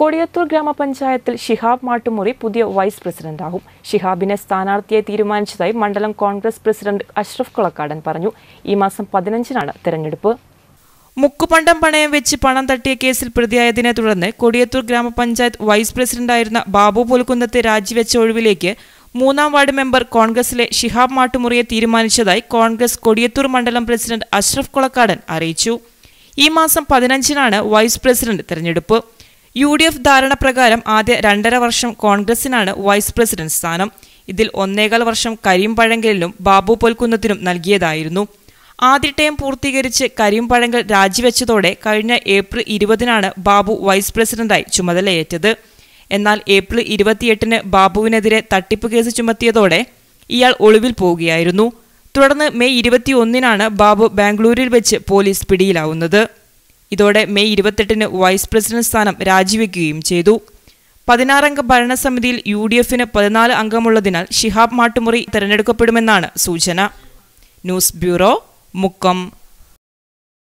കൊടിയത്തൂർ ഗ്രാമപഞ്ചായത്തിൽ ഷിഹാബ് മാട്ടുമുറി പുതിയ വൈസ് പ്രസിഡന്റാകും ഷിഹാബിനെ സ്ഥാനാർത്ഥിയെ തീരുമാനിച്ചതായി മണ്ഡലം കോൺഗ്രസ് പ്രസിഡന്റ് അഷ്റഫ് കുളക്കാടൻ പറഞ്ഞു ഈ മാസം പതിനഞ്ചിനാണ് തെരഞ്ഞെടുപ്പ് മുക്കുപണ്ടം പണയം വെച്ച് പണം തട്ടിയ കേസിൽ പ്രതിയായതിനെ തുടർന്ന് കൊടിയത്തൂർ ഗ്രാമപഞ്ചായത്ത് വൈസ് പ്രസിഡന്റായിരുന്ന ബാബു പുൽക്കുന്നത്തെ രാജിവെച്ച ഒഴിവിലേക്ക് മൂന്നാം വാർഡ് മെമ്പർ കോൺഗ്രസിലെ ഷിഹാബ് മാട്ടുമുറിയെ തീരുമാനിച്ചതായി കോൺഗ്രസ് കൊടിയത്തൂർ മണ്ഡലം പ്രസിഡന്റ് അഷ്റഫ് കുളക്കാടൻ അറിയിച്ചു ഈ മാസം പതിനഞ്ചിനാണ് വൈസ് പ്രസിഡന്റ് തെരഞ്ഞെടുപ്പ് യു ഡി എഫ് ധാരണ പ്രകാരം ആദ്യ രണ്ടര വർഷം കോൺഗ്രസിനാണ് വൈസ് പ്രസിഡന്റ് സ്ഥാനം ഇതിൽ ഒന്നേകാൽ വർഷം കരീം പഴങ്കലിലും ബാബു പൊൽക്കുന്നത്തിനും നൽകിയതായിരുന്നു ആദ്യ ടൈം പൂർത്തീകരിച്ച് കരീം പഴങ്കൽ രാജിവെച്ചതോടെ കഴിഞ്ഞ ഏപ്രിൽ ഇരുപതിനാണ് ബാബു വൈസ് പ്രസിഡന്റായി ചുമതലയേറ്റത് എന്നാൽ ഏപ്രിൽ ഇരുപത്തിയെട്ടിന് ബാബുവിനെതിരെ തട്ടിപ്പ് കേസ് ചുമത്തിയതോടെ ഇയാൾ ഒളിവിൽ പോവുകയായിരുന്നു തുടർന്ന് മെയ് ഇരുപത്തിയൊന്നിനാണ് ബാബു ബാംഗ്ലൂരിൽ വെച്ച് പോലീസ് പിടിയിലാവുന്നത് ഇതോടെ മെയ് ഇരുപത്തെട്ടിന് വൈസ് പ്രസിഡന്റ് സ്ഥാനം രാജിവെക്കുകയും ചെയ്തു പതിനാറംഗ ഭരണസമിതിയിൽ യു ഡി എഫിന് പതിനാല് അംഗമുള്ളതിനാൽ ഷിഹാബ് മാട്ടുമുറി തെരഞ്ഞെടുക്കപ്പെടുമെന്നാണ് സൂചന ന്യൂസ് ബ്യൂറോ മുക്കം